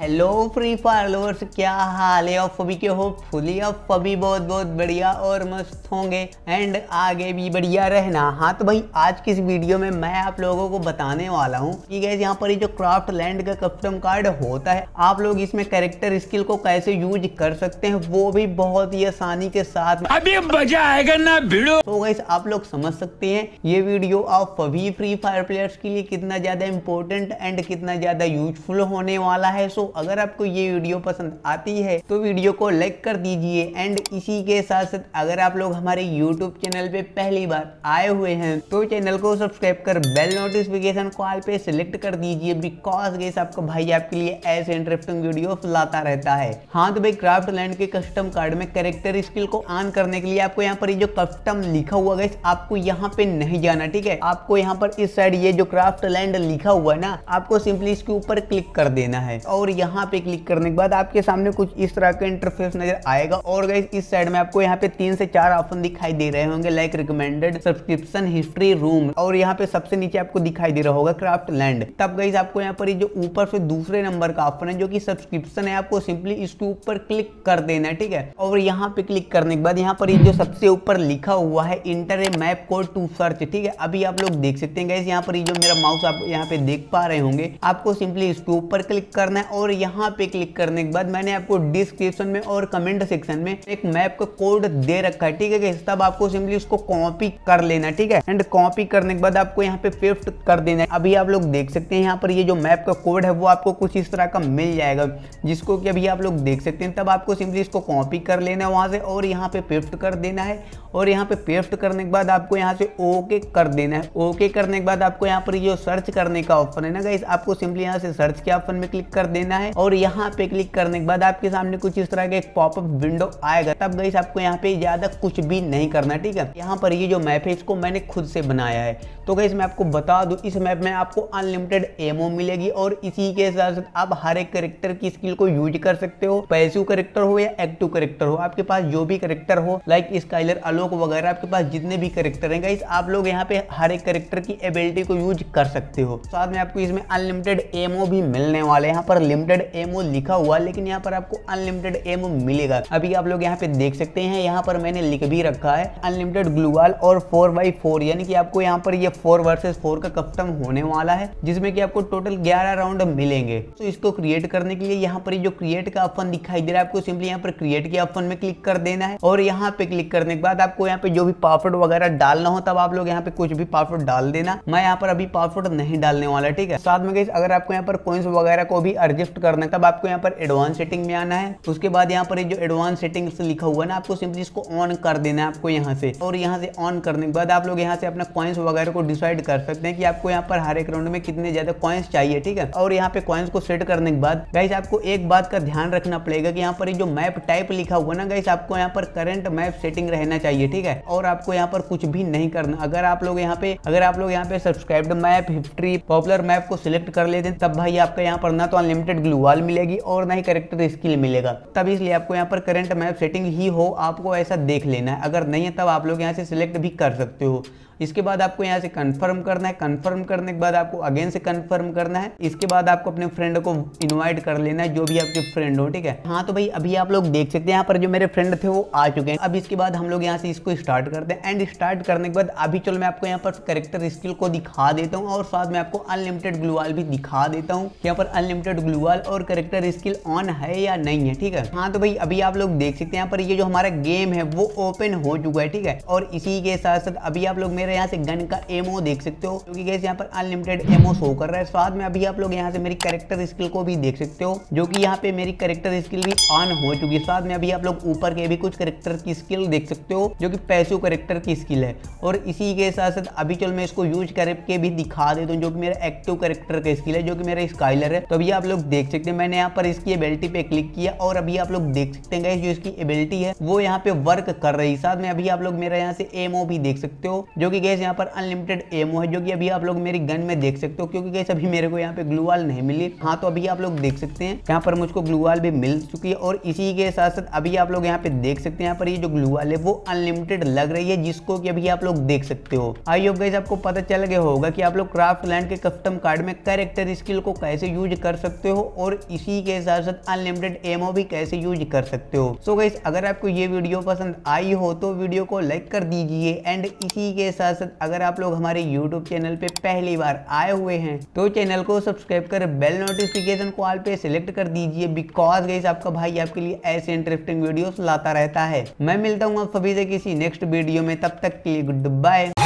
hello free fire lovers क्या हाल है और सभी के हो फुली और सभी बहुत बहुत बढ़िया और मस्त होंगे एंड आगे भी बढ़िया रहना हाँ तो भाई आज की इस वीडियो में मैं आप लोगों को बताने वाला हूँ कि गैस यहाँ पर ये जो क्राफ्ट लैंड का कस्टम कार्ड होता है आप लोग इसमें कैरेक्टर स्किल को कैसे यूज कर सकते हैं वो भी बहुत ही आसानी के साथ अभी मजा आएगा ना भिड़ो तो गैस आप लोग समझ सकते हैं ये वीडियो आप सभी फ्री फायर प्लेयर्स के लिए कितना ज्यादा इम्पोर्टेंट एंड कितना ज्यादा यूजफुल होने वाला है सो अगर आपको ये वीडियो पसंद आती है तो वीडियो को लाइक कर दीजिए एंड इसी के साथ साथ अगर आप लोग हमारे यूट्यूब चैनल पे पहली बार आए हुए हैं तो चैनल को सब्सक्राइब कर बेल नोटिफिकेशन कॉल पे सिलेक्ट कर दीजिए बिकॉज गेस आपका भाई आपके लिए ऐसे इंटरेस्टिंग वीडियो लाता रहता है हाँ तो भाई क्राफ्ट लैंड के कस्टम कार्ड में करेक्टर स्किल को ऑन करने के लिए आपको यहाँ पर ये जो कस्टम लिखा हुआ गैस आपको यहाँ पे नहीं जाना ठीक है आपको यहाँ पर इस साइड ये जो क्राफ्ट लैंड लिखा हुआ है ना आपको सिंपली इसके ऊपर क्लिक कर देना है और यहाँ पे क्लिक करने के बाद आपके सामने कुछ इस तरह का इंटरफेस नजर आएगा और गाइज इस साइड में आपको यहाँ पे तीन से चार ऑप्शन दिखाई दे रहे होंगे like recommended subscription history room और यहाँ पे सबसे नीचे आपको दिखाई दे रहा होगा क्राफ्ट लैंड तब गाइज आपको यहाँ पर जो ऊपर से दूसरे नंबर का ऑप्शन है जो की सब्सक्रिप्शन है आपको सिंपली इसके ऊपर क्लिक कर देना है ठीक है और यहाँ पे क्लिक करने के बाद यहाँ पर जो सबसे ऊपर लिखा हुआ है enter a map code to search ठीक है अभी आप लोग देख सकते हैं गाइज यहाँ पर जो मेरा माउस आप यहाँ पे देख पा रहे होंगे आपको सिंपली इसके ऊपर क्लिक करना है और यहाँ पे क्लिक करने के बाद मैंने आपको डिस्क्रिप्शन में और कमेंट सेक्शन में एक मैप का कोड दे रखा है ठीक है तब आपको सिंपली उसको कॉपी कर लेना ठीक है एंड कॉपी करने के बाद आपको यहाँ पे पेस्ट कर देना है अभी आप लोग देख सकते हैं यहाँ पर ये जो मैप का कोड है वो आपको कुछ इस तरह का मिल जाएगा जिसको कि अभी आप लोग देख सकते हैं तब आपको सिंपली इसको कॉपी कर लेना है वहाँ से और यहाँ पे पेस्ट कर देना है और यहाँ पे पेस्ट करने के बाद आपको यहाँ से ओके कर देना है ओके करने के बाद आपको यहाँ पर ये सर्च करने का ऑप्शन है ना गाइस आपको सिंपली यहाँ से सर्च के ऑप्शन में क्लिक कर देना लेना है और यहाँ पे क्लिक करने के बाद आपके सामने कुछ इस तरह का एक पॉपअप विंडो आएगा तब गई आपको यहाँ पे ज्यादा कुछ भी नहीं करना ठीक है यहाँ पर ये जो मैप है इसको मैंने खुद से बनाया है तो गई मैं आपको बता दू इस मैप में आपको अनलिमिटेड एमओ मिलेगी और इसी के साथ साथ आप हर एक करेक्टर की स्किल को यूज कर सकते हो पैसिव करेक्टर हो या एक्टिव करेक्टर हो आपके पास जो भी करेक्टर हो लाइक स्काइलर अलोक वगैरह आपके पास जितने भी करेक्टर है गाइस आप लोग यहाँ पे हर एक करेक्टर की एबिलिटी को यूज कर सकते हो साथ में आपको इसमें अनलिमिटेड एमओ भी मिलने वाले यहाँ पर लिमिटेड एमओ लिखा हुआ लेकिन यहाँ पर आपको अनलिमिटेड एमओ मिलेगा अभी आप लोग यहाँ पे देख सकते हैं यहाँ पर मैंने लिख भी रखा है अनलिमिटेड ग्लूवाल और फोर बाई फोर यानी कि आपको यहाँ पर ये फोर वर्सेज फोर का कस्टम होने वाला है जिसमें कि आपको टोटल ग्यारह राउंड मिलेंगे तो इसको क्रिएट करने के लिए यहाँ पर जो क्रिएट का ऑप्शन दिखाई दे रहा है आपको सिंपली यहाँ पर क्रिएट के ऑप्शन में क्लिक कर देना है और यहाँ पे क्लिक करने के बाद आपको यहाँ पे जो भी पासवर्ड वगैरह डालना हो तब आप लोग यहाँ पे कुछ भी पासवर्ड डाल देना मैं यहाँ पर अभी पासवर्ड नहीं डालने वाला ठीक है साथ में अगर आपको यहाँ पर कोइंस वगैरह को भी अर्जेस्ट शिफ्ट करने तब आपको यहाँ पर एडवांस सेटिंग में आना है उसके बाद यहाँ पर जो एडवांस सेटिंग लिखा हुआ है ना आपको सिंपली इसको ऑन कर देना है आपको यहाँ से और यहाँ से ऑन करने के बाद आप लोग यहाँ से अपना कॉइन्स वगैरह को डिसाइड कर सकते हैं कि आपको यहाँ पर हर एक राउंड में कितने ज्यादा कॉइन्स चाहिए ठीक है और यहाँ पे कॉइन्स को सेट करने के बाद गाइस आपको एक बात का ध्यान रखना पड़ेगा कि यहाँ पर जो मैप टाइप लिखा हुआ ना गाइस आपको यहाँ पर करंट मैप सेटिंग रहना चाहिए ठीक है और आपको यहाँ पर कुछ भी नहीं करना अगर आप लोग यहाँ पे अगर आप लोग यहाँ पे subscribe map history popular map को सिलेक्ट कर लेते हैं तब भाई आपका यहाँ पर ना तो अनलिमिटेड करेक्ट वाल मिलेगी और ना ही करेक्ट तो स्किल मिलेगा तब इसलिए आपको यहाँ पर करंट मैप सेटिंग ही हो आपको ऐसा देख लेना है अगर नहीं है तब आप लोग यहाँ से सिलेक्ट भी कर सकते हो इसके बाद आपको यहाँ से कन्फर्म करना है कन्फर्म करने के बाद आपको अगेन से कन्फर्म करना है इसके बाद आपको अपने फ्रेंड को इन्वाइट कर लेना है जो भी आपके फ्रेंड हो ठीक है हाँ तो भाई अभी आप लोग देख सकते हैं यहाँ पर जो मेरे फ्रेंड थे वो आ चुके हैं अब इसके बाद हम लोग यहाँ से इसको स्टार्ट करते हैं एंड स्टार्ट करने के बाद अभी चलो मैं आपको यहाँ पर करेक्टर स्किल को दिखा देता हूँ और साथ में आपको अनलिमिटेड ग्लूवाल भी दिखा देता हूँ यहाँ पर अनलिमिटेड ग्लूवाल और करेक्टर स्किल ऑन है या नहीं है ठीक है हाँ तो भाई अभी आप लोग देख सकते हैं यहाँ पर ये जो हमारा गेम है वो ओपन हो चुका है ठीक है और इसी के साथ साथ अभी आप लोग मेरे मेरे यहाँ से गन का एमओ देख सकते हो क्योंकि गैस यहाँ पर अनलिमिटेड एमओ शो कर रहा है साथ में अभी आप लोग यहाँ से मेरी करेक्टर स्किल को भी देख सकते हो जो कि यहाँ पे मेरी करेक्टर स्किल भी ऑन हो चुकी है साथ में अभी आप लोग ऊपर के भी कुछ करेक्टर की स्किल देख सकते हो जो की पैसो करेक्टर की स्किल है और इसी के साथ साथ अभी चल मैं इसको यूज करके भी दिखा देता हूँ जो की मेरा एक्टिव करेक्टर का स्किल है जो की मेरा स्काइलर है तो अभी आप लोग देख सकते हैं मैंने यहाँ पर इसकी एबिलिटी पे क्लिक किया और अभी आप लोग देख सकते हैं गैस जो इसकी एबिलिटी है वो यहाँ पे वर्क कर रही साथ में अभी आप लोग मेरा यहाँ से एमओ भी देख सकते हो जो कि क्योंकि गैस यहाँ पर अनलिमिटेड एमओ है जो कि अभी आप लोग मेरी गन में देख सकते हो क्योंकि गैस अभी मेरे को यहाँ पे ग्लूवाल नहीं मिली हाँ तो अभी आप लोग देख सकते हैं यहाँ पर मुझको ग्लूवाल भी मिल चुकी है और इसी के साथ साथ अभी आप लोग यहाँ पे देख सकते हैं यहाँ पर ये जो ग्लूवाल है वो अनलिमिटेड लग रही है जिसको की अभी आप लोग देख सकते हो आई योग गैस आपको पता चल गया होगा की आप लोग क्राफ्ट लैंड के कस्टम कार्ड में कैरेक्टर स्किल को कैसे यूज कर सकते हो और इसी के साथ साथ अनलिमिटेड एमओ भी कैसे यूज कर सकते हो सो गैस अगर आपको ये वीडियो पसंद आई हो तो वीडियो को लाइक कर दीजिए एंड इसी के साथ साथ साथ अगर आप लोग हमारे यूट्यूब चैनल पे पहली बार आए हुए हैं तो चैनल को सब्सक्राइब कर बेल नोटिफिकेशन कॉल पे सिलेक्ट कर दीजिए बिकॉज गई आपका भाई आपके लिए ऐसे इंटरेस्टिंग वीडियो लाता रहता है मैं मिलता हूँ आप सभी से किसी नेक्स्ट वीडियो में तब तक के लिए गुड बाय